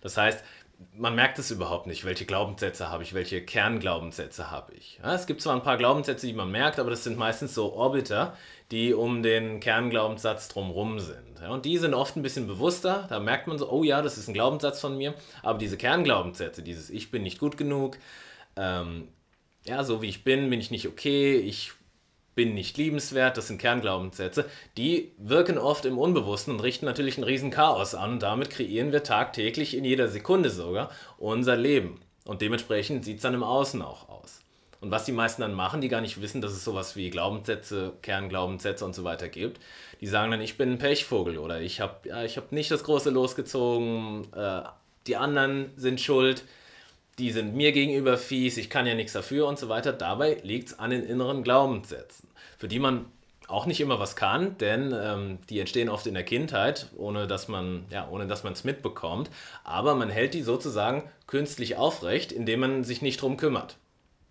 Das heißt, man merkt es überhaupt nicht, welche Glaubenssätze habe ich, welche Kernglaubenssätze habe ich. Ja, es gibt zwar ein paar Glaubenssätze, die man merkt, aber das sind meistens so Orbiter, die um den Kernglaubenssatz drumherum sind. Ja, und die sind oft ein bisschen bewusster, da merkt man so, oh ja, das ist ein Glaubenssatz von mir, aber diese Kernglaubenssätze, dieses Ich bin nicht gut genug, ähm, ja, so wie ich bin, bin ich nicht okay, ich bin nicht liebenswert, das sind Kernglaubenssätze, die wirken oft im Unbewussten und richten natürlich ein riesen Chaos an und damit kreieren wir tagtäglich in jeder Sekunde sogar unser Leben. Und dementsprechend sieht es dann im Außen auch aus. Und was die meisten dann machen, die gar nicht wissen, dass es sowas wie Glaubenssätze, Kernglaubenssätze und so weiter gibt, die sagen dann, ich bin ein Pechvogel oder ich habe ja, hab nicht das große losgezogen, äh, die anderen sind schuld, die sind mir gegenüber fies, ich kann ja nichts dafür und so weiter. Dabei liegt es an den inneren Glaubenssätzen für die man auch nicht immer was kann, denn ähm, die entstehen oft in der Kindheit, ohne dass man ja, ohne dass man es mitbekommt. Aber man hält die sozusagen künstlich aufrecht, indem man sich nicht drum kümmert.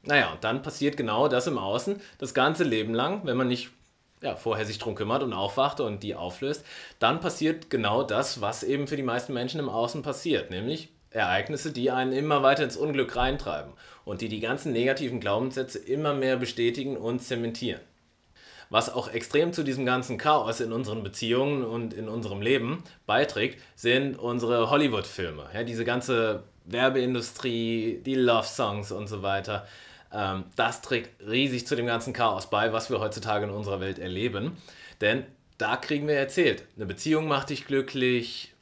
Naja, und dann passiert genau das im Außen das ganze Leben lang, wenn man nicht ja, vorher sich drum kümmert und aufwacht und die auflöst, dann passiert genau das, was eben für die meisten Menschen im Außen passiert, nämlich Ereignisse, die einen immer weiter ins Unglück reintreiben und die die ganzen negativen Glaubenssätze immer mehr bestätigen und zementieren was auch extrem zu diesem ganzen Chaos in unseren Beziehungen und in unserem Leben beiträgt, sind unsere Hollywood-Filme. Ja, diese ganze Werbeindustrie, die Love-Songs und so weiter. Ähm, das trägt riesig zu dem ganzen Chaos bei, was wir heutzutage in unserer Welt erleben. Denn da kriegen wir erzählt, eine Beziehung macht dich glücklich,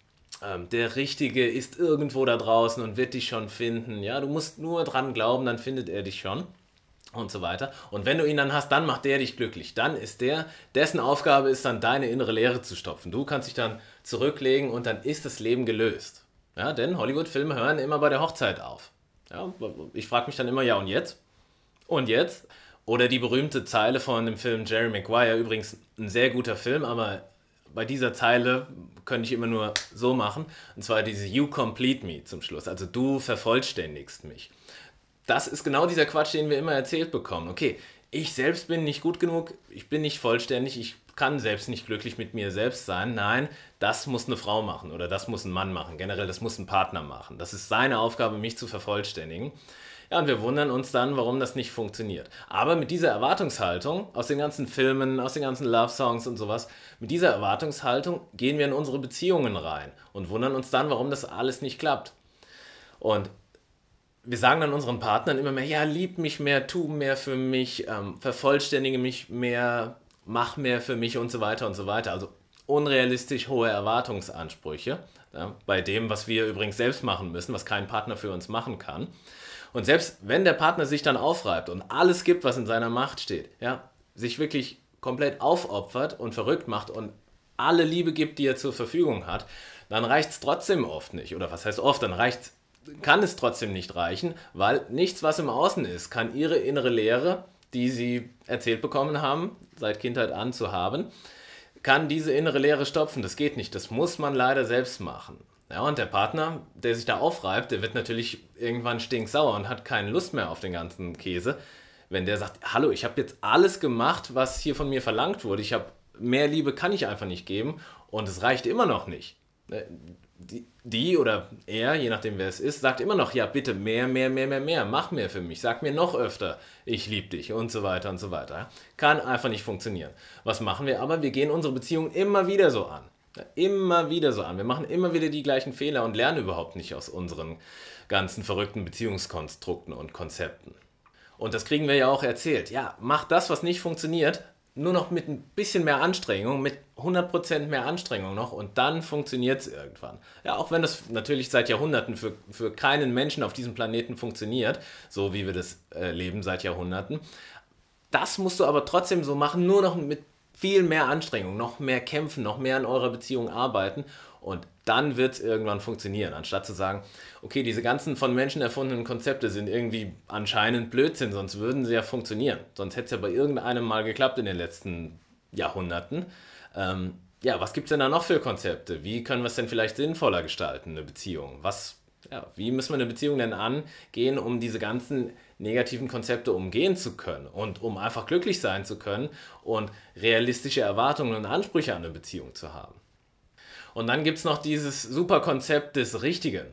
ähm, der Richtige ist irgendwo da draußen und wird dich schon finden. Ja, du musst nur dran glauben, dann findet er dich schon und so weiter. Und wenn du ihn dann hast, dann macht der dich glücklich. Dann ist der, dessen Aufgabe ist dann, deine innere Leere zu stopfen. Du kannst dich dann zurücklegen und dann ist das Leben gelöst. Ja, denn Hollywood-Filme hören immer bei der Hochzeit auf. Ja, ich frage mich dann immer, ja und jetzt? Und jetzt? Oder die berühmte Zeile von dem Film Jerry Maguire, übrigens ein sehr guter Film, aber bei dieser Zeile könnte ich immer nur so machen. Und zwar diese You complete me zum Schluss. Also du vervollständigst mich das ist genau dieser Quatsch, den wir immer erzählt bekommen. Okay, ich selbst bin nicht gut genug, ich bin nicht vollständig, ich kann selbst nicht glücklich mit mir selbst sein. Nein, das muss eine Frau machen oder das muss ein Mann machen. Generell, das muss ein Partner machen. Das ist seine Aufgabe, mich zu vervollständigen. Ja, und wir wundern uns dann, warum das nicht funktioniert. Aber mit dieser Erwartungshaltung aus den ganzen Filmen, aus den ganzen Love-Songs und sowas, mit dieser Erwartungshaltung gehen wir in unsere Beziehungen rein und wundern uns dann, warum das alles nicht klappt. Und wir sagen dann unseren Partnern immer mehr, ja, lieb mich mehr, tu mehr für mich, ähm, vervollständige mich mehr, mach mehr für mich und so weiter und so weiter. Also unrealistisch hohe Erwartungsansprüche ja, bei dem, was wir übrigens selbst machen müssen, was kein Partner für uns machen kann. Und selbst wenn der Partner sich dann aufreibt und alles gibt, was in seiner Macht steht, ja, sich wirklich komplett aufopfert und verrückt macht und alle Liebe gibt, die er zur Verfügung hat, dann reicht es trotzdem oft nicht. Oder was heißt oft, dann reicht es kann es trotzdem nicht reichen, weil nichts, was im Außen ist, kann ihre innere Lehre, die sie erzählt bekommen haben, seit Kindheit an zu haben, kann diese innere Lehre stopfen. Das geht nicht. Das muss man leider selbst machen. Ja, und der Partner, der sich da aufreibt, der wird natürlich irgendwann stinksauer und hat keine Lust mehr auf den ganzen Käse. Wenn der sagt, hallo, ich habe jetzt alles gemacht, was hier von mir verlangt wurde. Ich habe mehr Liebe kann ich einfach nicht geben und es reicht immer noch nicht. Ne, die, die, oder er, je nachdem wer es ist, sagt immer noch, ja, bitte mehr, mehr, mehr, mehr, mehr, mach mehr für mich, sag mir noch öfter, ich liebe dich und so weiter und so weiter. Kann einfach nicht funktionieren. Was machen wir aber? Wir gehen unsere Beziehung immer wieder so an. Immer wieder so an. Wir machen immer wieder die gleichen Fehler und lernen überhaupt nicht aus unseren ganzen verrückten Beziehungskonstrukten und Konzepten. Und das kriegen wir ja auch erzählt. Ja, mach das, was nicht funktioniert, nur noch mit ein bisschen mehr Anstrengung, mit 100% mehr Anstrengung noch und dann funktioniert es irgendwann. Ja, auch wenn das natürlich seit Jahrhunderten für, für keinen Menschen auf diesem Planeten funktioniert, so wie wir das äh, leben seit Jahrhunderten. Das musst du aber trotzdem so machen, nur noch mit viel mehr Anstrengung, noch mehr kämpfen, noch mehr an eurer Beziehung arbeiten und dann wird es irgendwann funktionieren, anstatt zu sagen, okay, diese ganzen von Menschen erfundenen Konzepte sind irgendwie anscheinend Blödsinn, sonst würden sie ja funktionieren. Sonst hätte es ja bei irgendeinem mal geklappt in den letzten Jahrhunderten. Ähm, ja, was gibt es denn da noch für Konzepte? Wie können wir es denn vielleicht sinnvoller gestalten, eine Beziehung? Was, ja, wie müssen wir eine Beziehung denn angehen, um diese ganzen negativen Konzepte umgehen zu können und um einfach glücklich sein zu können und realistische Erwartungen und Ansprüche an eine Beziehung zu haben. Und dann gibt es noch dieses super Konzept des Richtigen.